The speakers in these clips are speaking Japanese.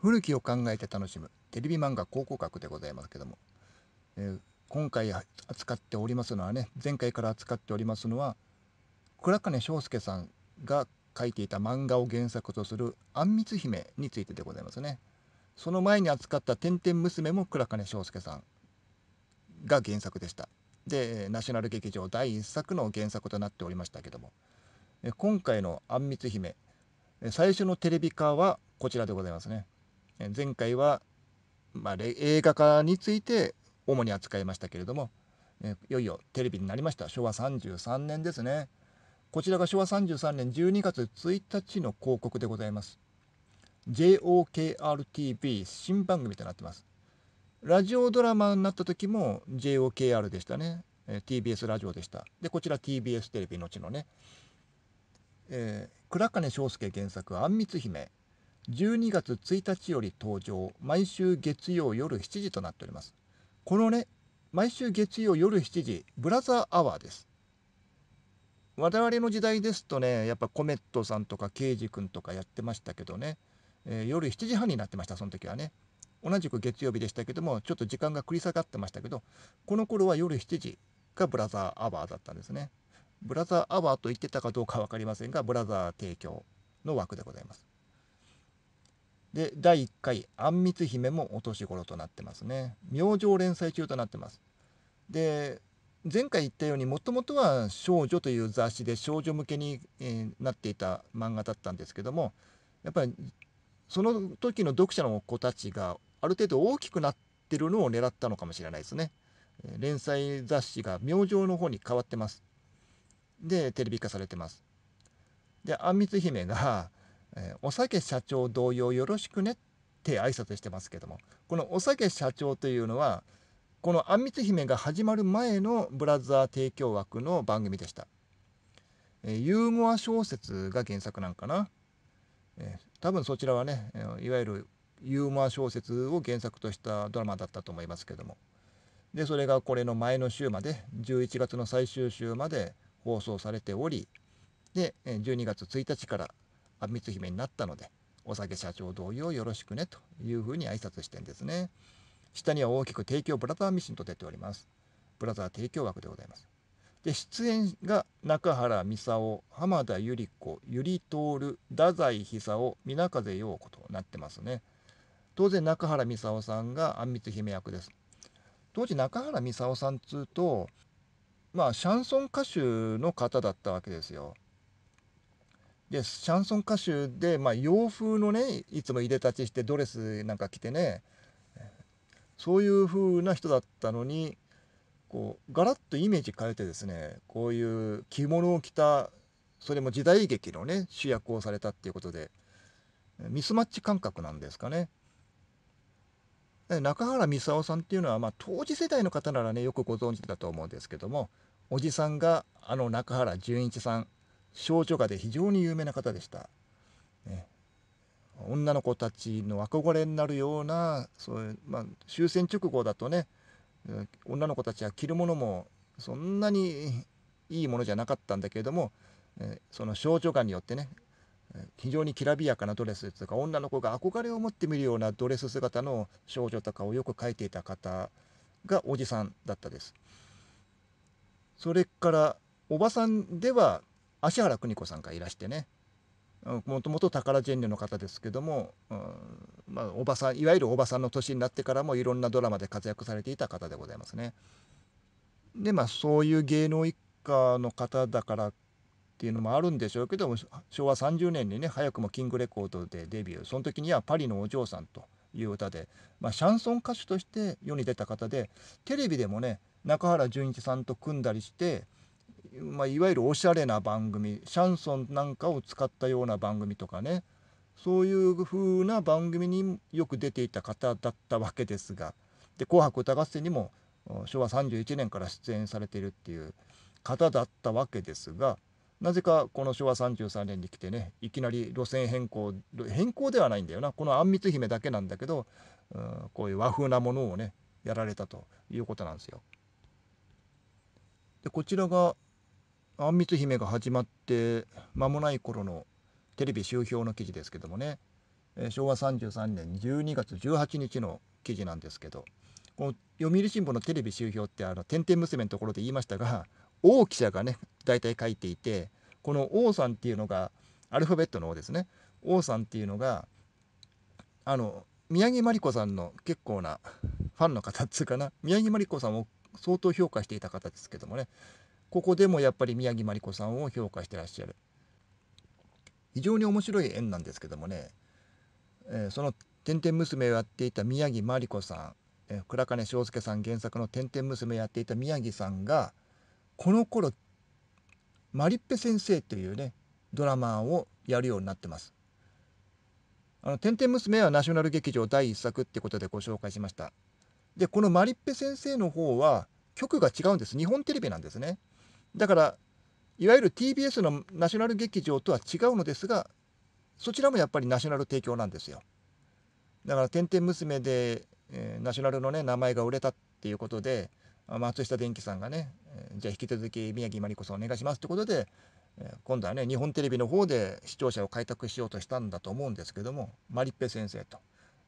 古きを考えて楽しむテレビ漫画考古学でございますけども、えー、今回扱っておりますのはね前回から扱っておりますのは倉金翔介さんが書いていた漫画を原作とする「あんみつ姫」についてでございますねその前に扱った「てんてん娘」も倉金翔介さんが原作でしたでナショナル劇場第1作の原作となっておりましたけども今回の「あんみつ姫」最初のテレビ化はこちらでございますね前回は、まあ、映画化について主に扱いましたけれども、ね、いよいよテレビになりました昭和33年ですねこちらが昭和33年12月1日の広告でございます JOKRTV 新番組となってますラジオドラマになった時も JOKR でしたねえ TBS ラジオでしたでこちら TBS テレビのちのね、えー、倉金翔介原作「あんみつ姫」12月1日より登場毎週月曜夜7時となっておりますこのね毎週月曜夜7時ブラザーアワーです我々の時代ですとねやっぱコメットさんとかケイジ君とかやってましたけどね、えー、夜7時半になってましたその時はね同じく月曜日でしたけどもちょっと時間が繰り下がってましたけどこの頃は夜7時がブラザーアワーだったんですねブラザーアワーと言ってたかどうか分かりませんがブラザー提供の枠でございますで第1回「あんみつ姫」もお年頃となってますね明星連載中となってますで前回言ったようにもともとは「少女」という雑誌で少女向けに、えなっていた漫画だったんですけどもやっぱりその時の読者の子たちがある程度大きくなってるのを狙ったのかもしれないですね連載雑誌が明星の方に変わってますでテレビ化されてますであんみつ姫がえー、お酒社長同様よろしくねって挨拶してますけどもこのお酒社長というのはこの「あんみつ姫」が始まる前のブラザー提供枠の番組でした、えー、ユーモア小説が原作なんかな、えー、多分そちらはねいわゆるユーモア小説を原作としたドラマだったと思いますけどもでそれがこれの前の週まで11月の最終週まで放送されておりで12月1日からま光姫になったので、お酒社長同様よろしくねというふうに挨拶してんですね。下には大きく提供ブラザーミシンと出ております。ブラザー提供枠でございます。で、出演が中原美沙浜田百合子、ゆりとる、太宰久夫、皆風陽子となってますね。当然中原美沙さんがあんみつ姫役です。当時中原美沙さんっつうと、まあシャンソン歌手の方だったわけですよ。でシャンソン歌手で、まあ、洋風のねいつもいでたちしてドレスなんか着てねそういう風な人だったのにこうガラッとイメージ変えてですねこういう着物を着たそれも時代劇のね主役をされたっていうことでミスマッチ感覚なんですかね。中原美沙さんっていうのは、まあ、当時世代の方ならねよくご存知だと思うんですけどもおじさんがあの中原純一さん少女画で非常に有名な方でした、ね、女の子たちの憧れになるようなそういう、まあ、終戦直後だとね女の子たちは着るものもそんなにいいものじゃなかったんだけれどもその少女画によってね非常にきらびやかなドレスとか女の子が憧れを持って見るようなドレス姿の少女とかをよく描いていた方がおじさんだったです。それからおばさんでは芦原邦子さんがいらしてねもともと宝ジェンヌの方ですけども、うんまあ、おばさんいわゆるおばさんの年になってからもいろんなドラマで活躍されていた方でございますね。でまあそういう芸能一家の方だからっていうのもあるんでしょうけども昭和30年にね早くもキングレコードでデビューその時には「パリのお嬢さん」という歌で、まあ、シャンソン歌手として世に出た方でテレビでもね中原淳一さんと組んだりしてまあ、いわゆるおしゃれな番組シャンソンなんかを使ったような番組とかねそういう風な番組によく出ていた方だったわけですがで「紅白歌合戦」にも昭和31年から出演されているっていう方だったわけですがなぜかこの昭和33年に来てねいきなり路線変更変更ではないんだよなこのあんみつ姫だけなんだけど、うん、こういう和風なものをねやられたということなんですよ。でこちらがあんみつ姫が始まって間もない頃のテレビ集評の記事ですけどもね、え昭和33年12月18日の記事なんですけどこの読売新聞のテレビ集評ってあの「天天娘」のところで言いましたが王記者がね大体書いていてこの王さんっていうのがアルファベットの王ですね王さんっていうのがあの宮城真理子さんの結構なファンの方っつうかな宮城真理子さんを相当評価していた方ですけどもねここでもやっぱり宮城真理子さんを評価してらっしゃる非常に面白い縁なんですけどもね、えー、その「天々娘」をやっていた宮城真理子さん、えー、倉金章介さん原作の「天々娘」をやっていた宮城さんがこの頃マリッペ先生というねドラマをやるようになってます。あの「天々娘」はナショナル劇場第一作ってことでご紹介しました。でこのマリッペ先生の方は曲が違うんです日本テレビなんですね。だからいわゆる TBS のナショナル劇場とは違うのですがそちらもやっぱりナショナル提供なんですよだから「てんてん娘で」えー、ナショナルのね名前が売れたっていうことで松下電器さんがね、えー、じゃあ引き続き宮城真理子さんお願いしますってことで、えー、今度はね日本テレビの方で視聴者を開拓しようとしたんだと思うんですけどもマリッペ先生と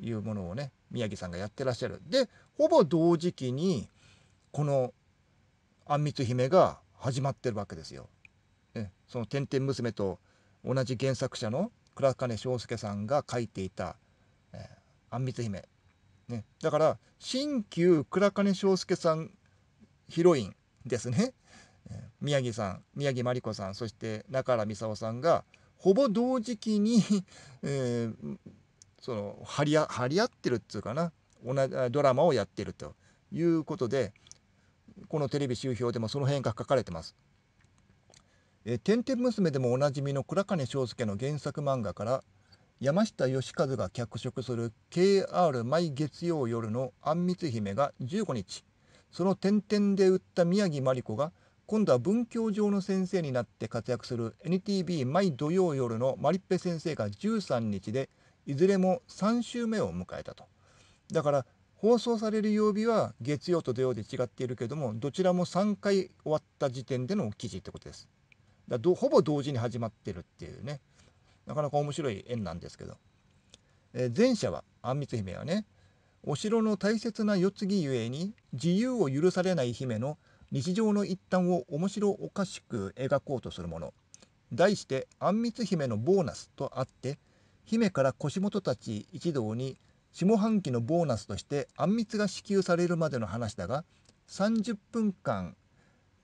いうものをね宮城さんがやってらっしゃるでほぼ同時期にこの「あんみつ姫」が始まってるわけですよ。ね、その「天々娘」と同じ原作者の倉金章介さんが書いていた「えー、つ姫」ね、だから新旧倉金章介さんヒロインですね、宮城さん宮城真理子さんそして中原美沙さんがほぼ同時期にえー、その張り合ってるっていうかな同じドラマをやってるということでこのテレビ周評でもその辺が書かれてます。え天天娘でもおなじみの倉兼章介の原作漫画から山下義和が脚色する KR 毎月曜夜の「あんみつ姫」が15日その天天」で売った宮城真理子が今度は文教上の先生になって活躍する NTB 毎土曜夜のマリッペ先生が13日でいずれも3週目を迎えたとだから放送される曜日は月曜と土曜で違っているけどもどちらも3回終わった時点での記事ってことです。だどほぼ同時に始まってるっていうねなかなか面白い縁なんですけど、えー、前者はあんみつ姫はねお城の大切な世継ぎゆえに自由を許されない姫の日常の一端を面白おかしく描こうとするもの題して「あんみつ姫のボーナス」とあって姫から腰元たち一同に下半期のボーナスとしてあんみつが支給されるまでの話だが30分間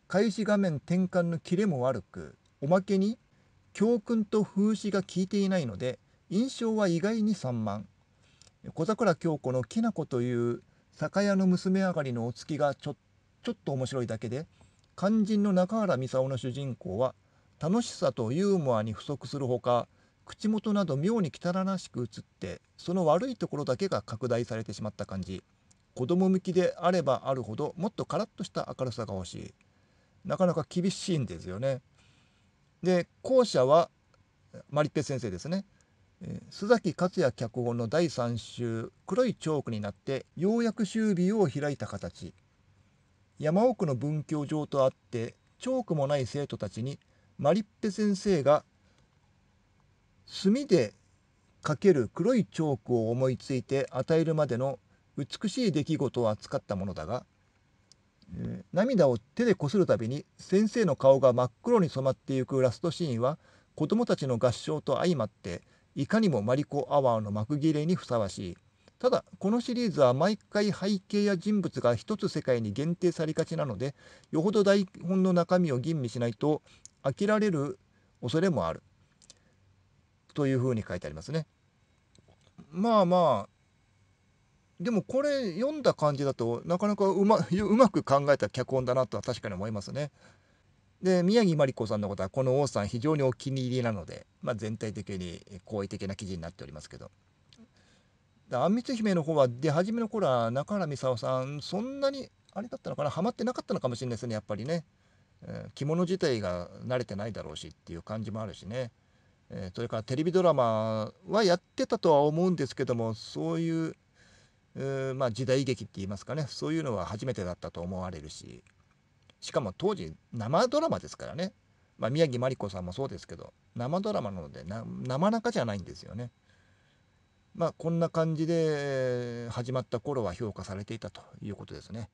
開始画面転換のキレも悪くおまけに教訓と風刺が効いていないので印象は意外に散漫小桜京子のきなこという酒屋の娘上がりのお月がちょちょっと面白いだけで肝心の中原操の主人公は楽しさとユーモアに不足するほか口元など妙に汚らしく映ってその悪いところだけが拡大されてしまった感じ子供向きであればあるほどもっとカラッとした明るさが欲しいなかなか厳しいんですよねで後者はマリッペ先生ですね須崎克也脚本の第3集「黒いチョーク」になってようやく終尾を開いた形山奥の文教場とあってチョークもない生徒たちにマリッペ先生が墨で描ける黒いチョークを思いついて与えるまでの美しい出来事を扱ったものだが、えー、涙を手でこするたびに先生の顔が真っ黒に染まっていくラストシーンは子どもたちの合唱と相まっていかにもマリコアワーの幕切れにふさわしいただこのシリーズは毎回背景や人物が一つ世界に限定されがちなのでよほど台本の中身を吟味しないと飽きられる恐れもあるというふうに書いてありますね。まあまあでもこれ読んだ感じだとなかなかうまうまく考えた脚本だなとは確かに思いますね。で宮城真理子さんのことはこの王さん非常にお気に入りなので、まあ、全体的に好意的な記事になっておりますけど。あんみつ姫の方は出始めの頃は中原美沙さんそんなにあれだったのかなハマってなかったのかもしれないですねやっぱりね、えー、着物自体が慣れてないだろうしっていう感じもあるしねえー、それからテレビドラマはやってたとは思うんですけどもそういう、えー、まあ、時代劇って言いますかねそういうのは初めてだったと思われるししかも当時生ドラマですからね、まあ、宮城真理子さんもそうですけど生ドラマなのでな生中じゃないんですよね。まあ、こんな感じで始まった頃は評価されていたということですね。